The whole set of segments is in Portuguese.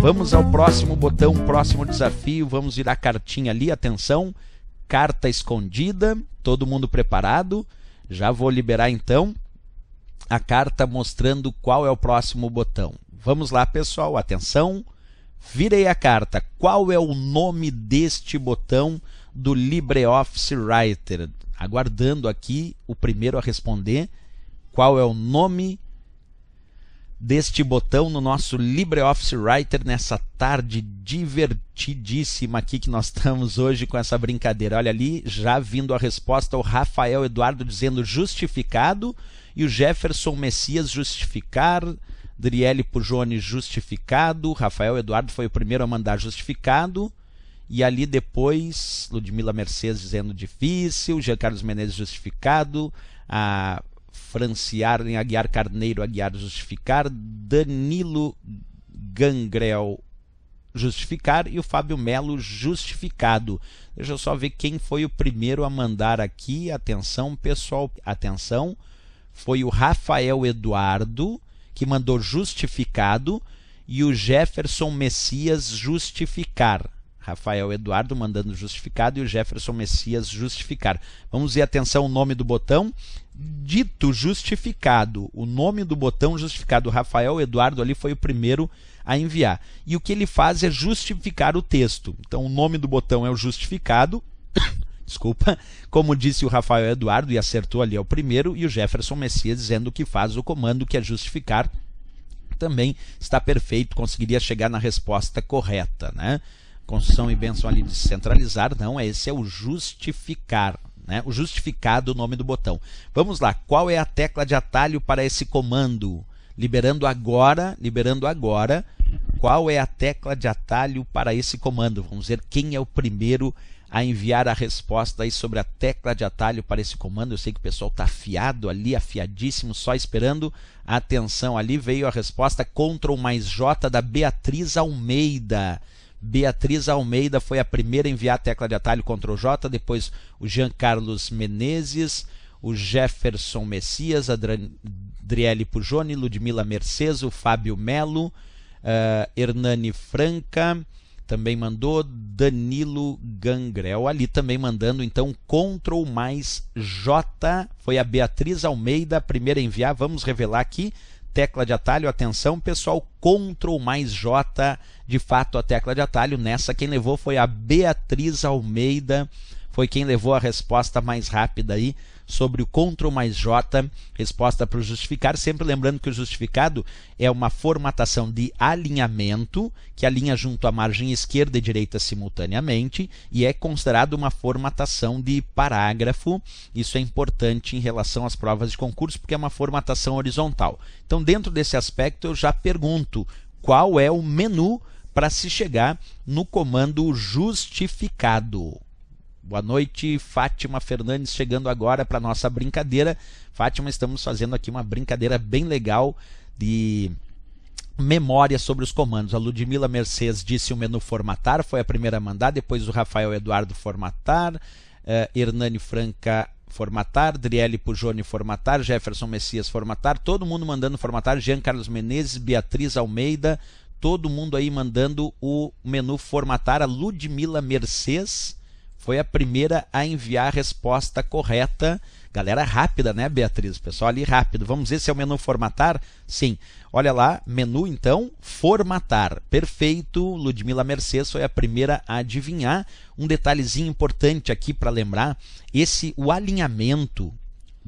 Vamos ao próximo botão, próximo desafio. Vamos virar cartinha ali, atenção. Carta escondida, todo mundo preparado. Já vou liberar então a carta mostrando qual é o próximo botão. Vamos lá, pessoal, atenção. Virei a carta. Qual é o nome deste botão do LibreOffice Writer? Aguardando aqui o primeiro a responder. Qual é o nome deste botão no nosso LibreOffice Writer nessa tarde divertidíssima aqui que nós estamos hoje com essa brincadeira. Olha ali, já vindo a resposta, o Rafael Eduardo dizendo justificado e o Jefferson Messias justificar. Driele Pujone justificado, Rafael Eduardo foi o primeiro a mandar justificado, e ali depois Ludmila Mercedes dizendo difícil, Jean Carlos Menezes justificado, a Franciar, Aguiar Carneiro Aguiar Justificar, Danilo Gangrel Justificar e o Fábio Melo Justificado. Deixa eu só ver quem foi o primeiro a mandar aqui. Atenção, pessoal, atenção. Foi o Rafael Eduardo que mandou Justificado e o Jefferson Messias Justificar. Rafael Eduardo mandando justificado e o Jefferson Messias justificar. Vamos ver, atenção, o nome do botão. Dito justificado, o nome do botão justificado, Rafael Eduardo ali foi o primeiro a enviar. E o que ele faz é justificar o texto. Então, o nome do botão é o justificado. Desculpa, como disse o Rafael Eduardo e acertou ali é o primeiro, e o Jefferson Messias dizendo que faz o comando que é justificar também está perfeito, conseguiria chegar na resposta correta, né? construção e bênção ali de centralizar, não, é esse é o justificar. Né? O justificado, o nome do botão. Vamos lá, qual é a tecla de atalho para esse comando? Liberando agora, liberando agora, qual é a tecla de atalho para esse comando? Vamos ver quem é o primeiro a enviar a resposta aí sobre a tecla de atalho para esse comando. Eu sei que o pessoal está afiado ali, afiadíssimo, só esperando. Atenção, ali veio a resposta Ctrl mais J da Beatriz Almeida. Beatriz Almeida foi a primeira a enviar a tecla de atalho Ctrl+J. J, depois o Jean Carlos Menezes, o Jefferson Messias, Adriele Pujoni, Ludmila Mercedes, o Fábio Melo, uh, Hernani Franca, também mandou Danilo Gangrel ali também mandando então Ctrl mais J foi a Beatriz Almeida a primeira a enviar vamos revelar aqui tecla de atalho, atenção pessoal, Ctrl mais J, de fato a tecla de atalho. Nessa quem levou foi a Beatriz Almeida foi quem levou a resposta mais rápida aí sobre o Ctrl+J, mais J, resposta para o justificar. Sempre lembrando que o justificado é uma formatação de alinhamento que alinha junto à margem esquerda e direita simultaneamente e é considerado uma formatação de parágrafo. Isso é importante em relação às provas de concurso porque é uma formatação horizontal. Então, dentro desse aspecto, eu já pergunto qual é o menu para se chegar no comando justificado. Boa noite, Fátima Fernandes chegando agora para nossa brincadeira. Fátima, estamos fazendo aqui uma brincadeira bem legal de memória sobre os comandos. A Ludmila Mercedes disse o menu formatar, foi a primeira a mandar, depois o Rafael Eduardo formatar, eh, Hernani Franca formatar, Driele Pujone formatar, Jefferson Messias formatar, todo mundo mandando formatar, Jean Carlos Menezes, Beatriz Almeida, todo mundo aí mandando o menu formatar, a Ludmila Mercedes foi a primeira a enviar a resposta correta. Galera rápida, né, Beatriz? Pessoal ali rápido. Vamos ver se é o menu formatar? Sim. Olha lá, menu então, formatar. Perfeito. Ludmila Mercedes foi a primeira a adivinhar. Um detalhezinho importante aqui para lembrar, esse o alinhamento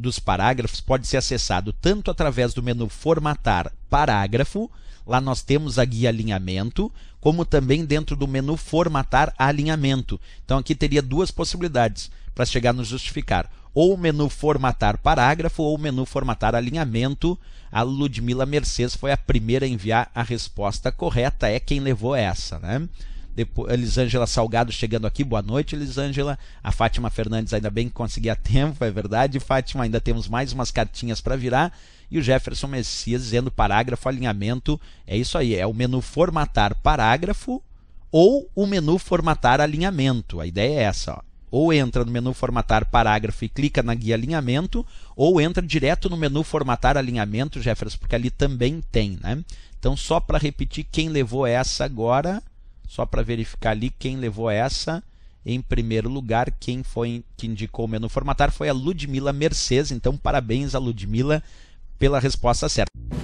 dos parágrafos pode ser acessado tanto através do menu Formatar Parágrafo, lá nós temos a guia Alinhamento, como também dentro do menu Formatar Alinhamento. Então aqui teria duas possibilidades para chegar no Justificar: ou o menu Formatar Parágrafo ou o menu Formatar Alinhamento. A Ludmila Mercedes foi a primeira a enviar a resposta correta, é quem levou essa, né? Depois, Elisângela Salgado chegando aqui, boa noite, Elisângela. A Fátima Fernandes, ainda bem que consegui a tempo, é verdade. Fátima, ainda temos mais umas cartinhas para virar. E o Jefferson Messias dizendo parágrafo, alinhamento. É isso aí, é o menu formatar parágrafo ou o menu formatar alinhamento. A ideia é essa, ó ou entra no menu formatar parágrafo e clica na guia alinhamento, ou entra direto no menu formatar alinhamento, Jefferson, porque ali também tem, né? Então só para repetir quem levou essa agora, só para verificar ali quem levou essa. Em primeiro lugar, quem foi que indicou o menu formatar foi a Ludmila Mercedes. Então, parabéns a Ludmila pela resposta certa.